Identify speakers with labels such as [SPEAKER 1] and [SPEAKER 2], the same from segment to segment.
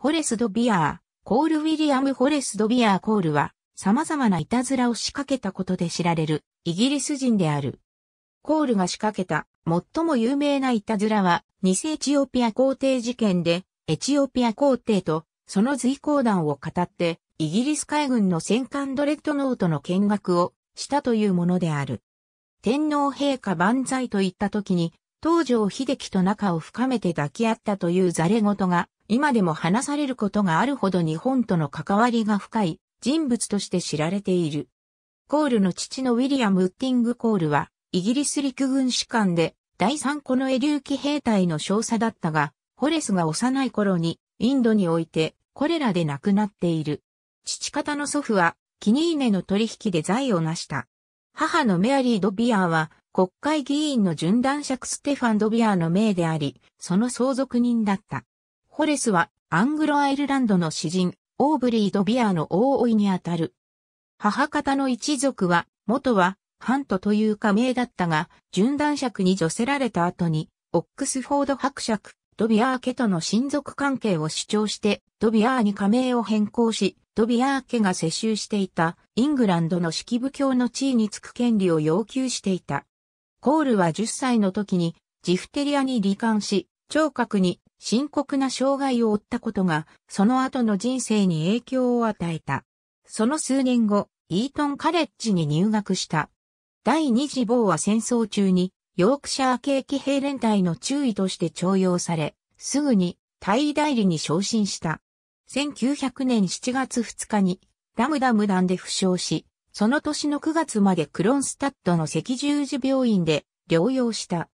[SPEAKER 1] ホレス・ド・ビアー、コール・ウィリアム・ホレス・ド・ビアー・コールは、様々ないたずらを仕掛けたことで知られる、イギリス人である。コールが仕掛けた、最も有名ないたずらは、偽エチオピア皇帝事件で、エチオピア皇帝と、その随行団を語って、イギリス海軍の戦艦ドレッドノートの見学をしたというものである。天皇陛下万歳と言った時に、東条秀樹と仲を深めて抱き合ったというザレ事が今でも話されることがあるほど日本との関わりが深い人物として知られている。コールの父のウィリアム・ウッティング・コールは、イギリス陸軍士官で、第三個のエリューキ兵隊の少佐だったが、ホレスが幼い頃に、インドにおいて、コレラで亡くなっている。父方の祖父は、キニーネの取引で財を成した。母のメアリー・ド・ビアーは、国会議員の準男爵ステファン・ド・ビアーの命であり、その相続人だった。ホレスはアングロアイルランドの詩人、オーブリー・ドビアーの大老いにあたる。母方の一族は、元は、ハントという仮名だったが、純男爵に除せられた後に、オックスフォード伯爵、ドビアー家との親族関係を主張して、ドビアーに仮名を変更し、ドビアー家が世襲していたイングランドの式部教の地位につく権利を要求していた。コールは10歳の時にジフテリアに罹患し、聴覚に深刻な障害を負ったことが、その後の人生に影響を与えた。その数年後、イートンカレッジに入学した。第二次某は戦争中に、ヨークシャー系騎兵連隊の注意として徴用され、すぐに退位代理に昇進した。1900年7月2日に、ラムダ無断で負傷し、その年の9月までクロンスタッドの赤十字病院で療養した。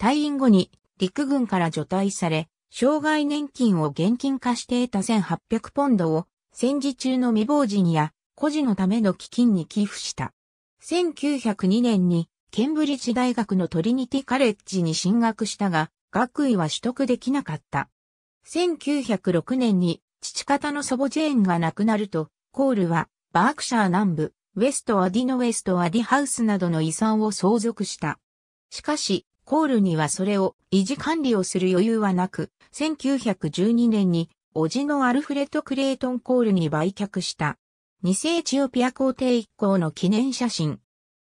[SPEAKER 1] 退院後に陸軍から除隊され、障害年金を現金化して得た1800ポンドを戦時中の未亡人や孤児のための基金に寄付した。1902年にケンブリッジ大学のトリニティカレッジに進学したが、学位は取得できなかった。1906年に父方の祖母ジェーンが亡くなると、コールはバークシャー南部、ウェストアディのウェストアディハウスなどの遺産を相続した。しかし、コールにはそれを維持管理をする余裕はなく、1912年に、叔父のアルフレッド・クレイトン・コールに売却した。二世エチオピア皇帝一行の記念写真。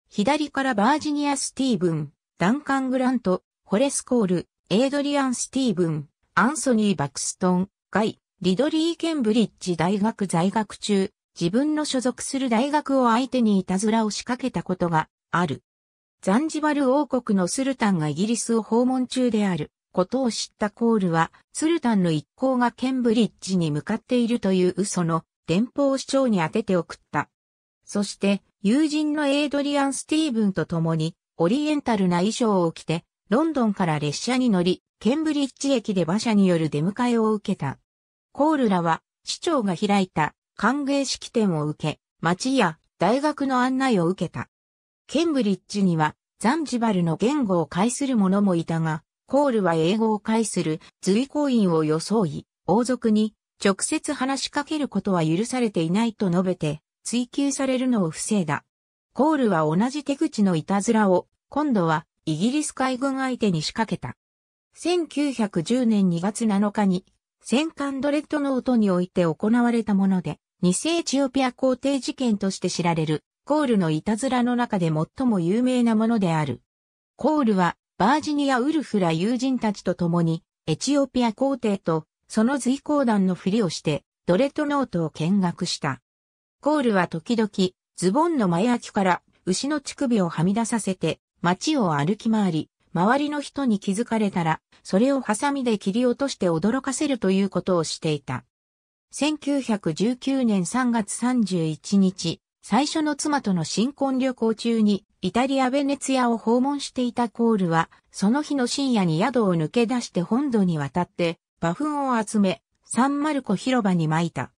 [SPEAKER 1] 左からバージニア・スティーブン、ダンカン・グラント、ホレス・コール、エイドリアン・スティーブン、アンソニー・バクストン、ガイ、リドリー・ケンブリッジ大学在学中、自分の所属する大学を相手にいたずらを仕掛けたことがある。ザンジバル王国のスルタンがイギリスを訪問中であることを知ったコールは、スルタンの一行がケンブリッジに向かっているという嘘の電報を市長に当てて送った。そして、友人のエイドリアン・スティーブンと共に、オリエンタルな衣装を着て、ロンドンから列車に乗り、ケンブリッジ駅で馬車による出迎えを受けた。コールらは、市長が開いた歓迎式典を受け、町や大学の案内を受けた。ケンブリッジにはザンジバルの言語を介する者もいたが、コールは英語を介する随行員を装い、王族に直接話しかけることは許されていないと述べて、追求されるのを防いだ。コールは同じ手口のいたずらを、今度はイギリス海軍相手に仕掛けた。1910年2月7日に、戦艦ドレッドノートにおいて行われたもので、偽エチオピア皇帝事件として知られる。コールのいたずらの中で最も有名なものである。コールは、バージニア・ウルフら友人たちと共に、エチオピア皇帝と、その随行団のふりをして、ドレトノートを見学した。コールは時々、ズボンの前焼きから牛の乳首をはみ出させて、街を歩き回り、周りの人に気づかれたら、それをハサミで切り落として驚かせるということをしていた。1919年3月31日、最初の妻との新婚旅行中にイタリア・ベネツィアを訪問していたコールは、その日の深夜に宿を抜け出して本土に渡って、馬粉を集め、サンマルコ広場に撒いた。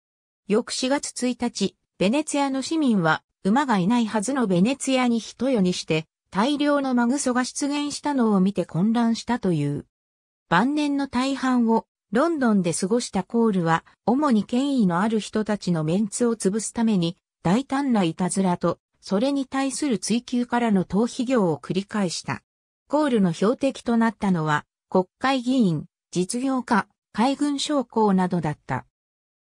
[SPEAKER 1] 翌4月1日、ベネツィアの市民は、馬がいないはずのベネツィアに一夜にして、大量のマグソが出現したのを見て混乱したという。晩年の大半をロンドンで過ごしたコールは、主に権威のある人たちのメンツを潰すために、大胆ないたずらと、それに対する追求からの逃避業を繰り返した。コールの標的となったのは、国会議員、実業家、海軍将校などだった。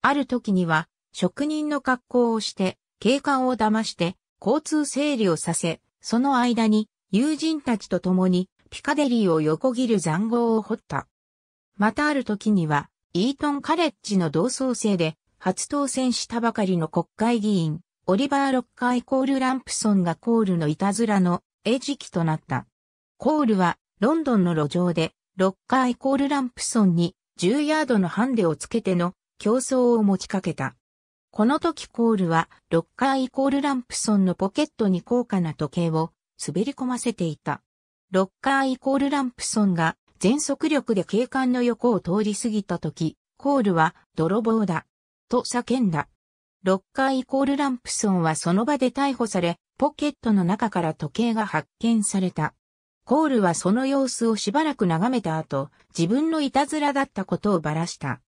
[SPEAKER 1] ある時には、職人の格好をして、警官を騙して、交通整理をさせ、その間に、友人たちと共に、ピカデリーを横切る残壕を掘った。またある時には、イートンカレッジの同窓生で、初当選したばかりの国会議員、オリバー・ロッカーイコール・ランプソンがコールのいたずらの餌食となった。コールはロンドンの路上でロッカーイコール・ランプソンに10ヤードのハンデをつけての競争を持ちかけた。この時コールはロッカーイコール・ランプソンのポケットに高価な時計を滑り込ませていた。ロッカーイコール・ランプソンが全速力で警官の横を通り過ぎた時、コールは泥棒だ。と叫んだ。ロッカーイコールランプソンはその場で逮捕され、ポケットの中から時計が発見された。コールはその様子をしばらく眺めた後、自分のいたずらだったことをばらした。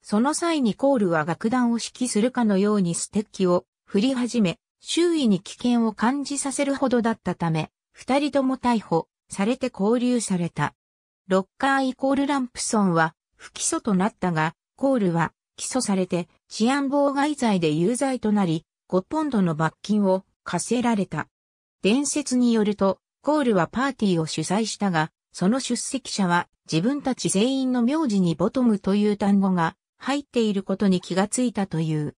[SPEAKER 1] その際にコールは楽団を指揮するかのようにステッキを振り始め、周囲に危険を感じさせるほどだったため、二人とも逮捕されて交流された。ロッカーイコールランプソンは不起訴となったが、コールは起訴されて治安妨害罪で有罪となり、5ポンドの罰金を課せられた。伝説によると、コールはパーティーを主催したが、その出席者は自分たち全員の名字にボトムという単語が入っていることに気がついたという。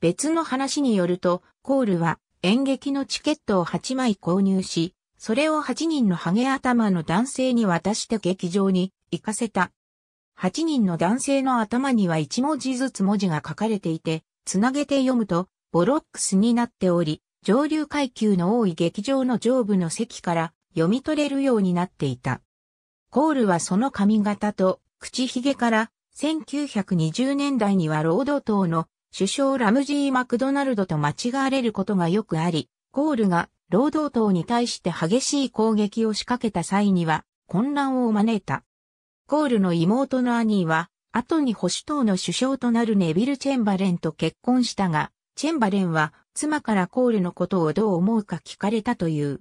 [SPEAKER 1] 別の話によると、コールは演劇のチケットを8枚購入し、それを8人のハゲ頭の男性に渡して劇場に行かせた。8人の男性の頭には1文字ずつ文字が書かれていて、つなげて読むと、ボロックスになっており、上流階級の多い劇場の上部の席から読み取れるようになっていた。コールはその髪型と口ひげから、1920年代には労働党の首相ラムジー・マクドナルドと間違われることがよくあり、コールが労働党に対して激しい攻撃を仕掛けた際には混乱を招いた。コールの妹のアニーは、後に保守党の首相となるネビル・チェンバレンと結婚したが、チェンバレンは妻からコールのことをどう思うか聞かれたという。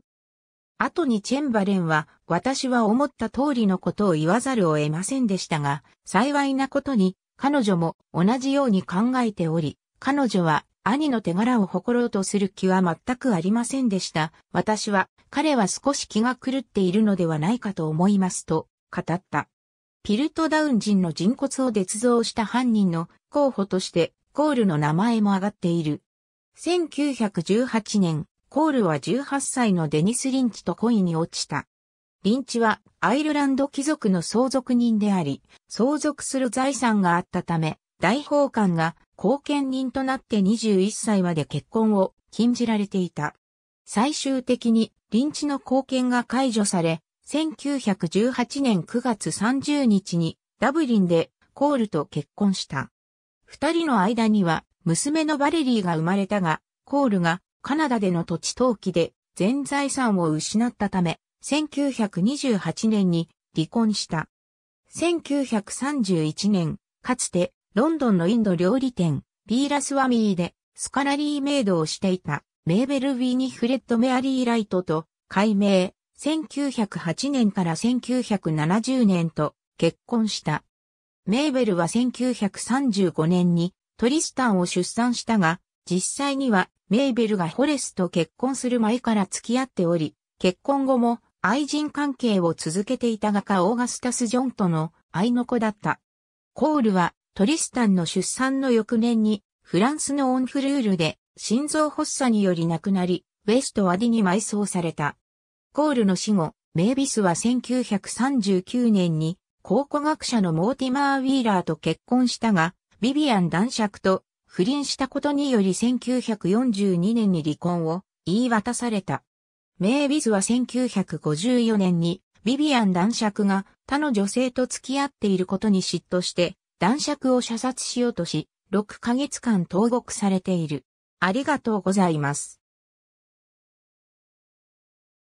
[SPEAKER 1] 後にチェンバレンは、私は思った通りのことを言わざるを得ませんでしたが、幸いなことに、彼女も同じように考えており、彼女は兄の手柄を誇ろうとする気は全くありませんでした。私は、彼は少し気が狂っているのではないかと思いますと、語った。ピルトダウン人の人骨を捏造した犯人の候補としてコールの名前も挙がっている。1918年、コールは18歳のデニス・リンチと恋に落ちた。リンチはアイルランド貴族の相続人であり、相続する財産があったため、大法官が後見人となって21歳まで結婚を禁じられていた。最終的に、リンチの貢献が解除され、1918年9月30日にダブリンでコールと結婚した。二人の間には娘のバレリーが生まれたが、コールがカナダでの土地登記で全財産を失ったため、1928年に離婚した。1931年、かつてロンドンのインド料理店、ビーラスワミーでスカラリーメイドをしていたメーベル・ウィーニフレッド・メアリー・ライトと改名、1908年から1970年と結婚した。メーベルは1935年にトリスタンを出産したが、実際にはメーベルがホレスと結婚する前から付き合っており、結婚後も愛人関係を続けていた画家オーガスタス・ジョンとの愛の子だった。コールはトリスタンの出産の翌年にフランスのオンフルールで心臓発作により亡くなり、ウェストワディに埋葬された。コールの死後、メイビスは1939年に考古学者のモーティマー・ウィーラーと結婚したが、ビビアン男爵と不倫したことにより1942年に離婚を言い渡された。メイビスは1954年にビビアン男爵が他の女性と付き合っていることに嫉妬して男爵を射殺しようとし、6ヶ月間投獄されている。ありがとうございます。